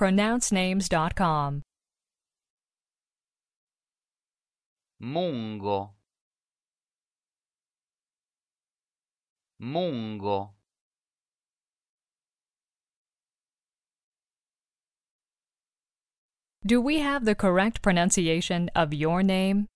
pronouncenames.com. Mungo Mungo Do we have the correct pronunciation of your name?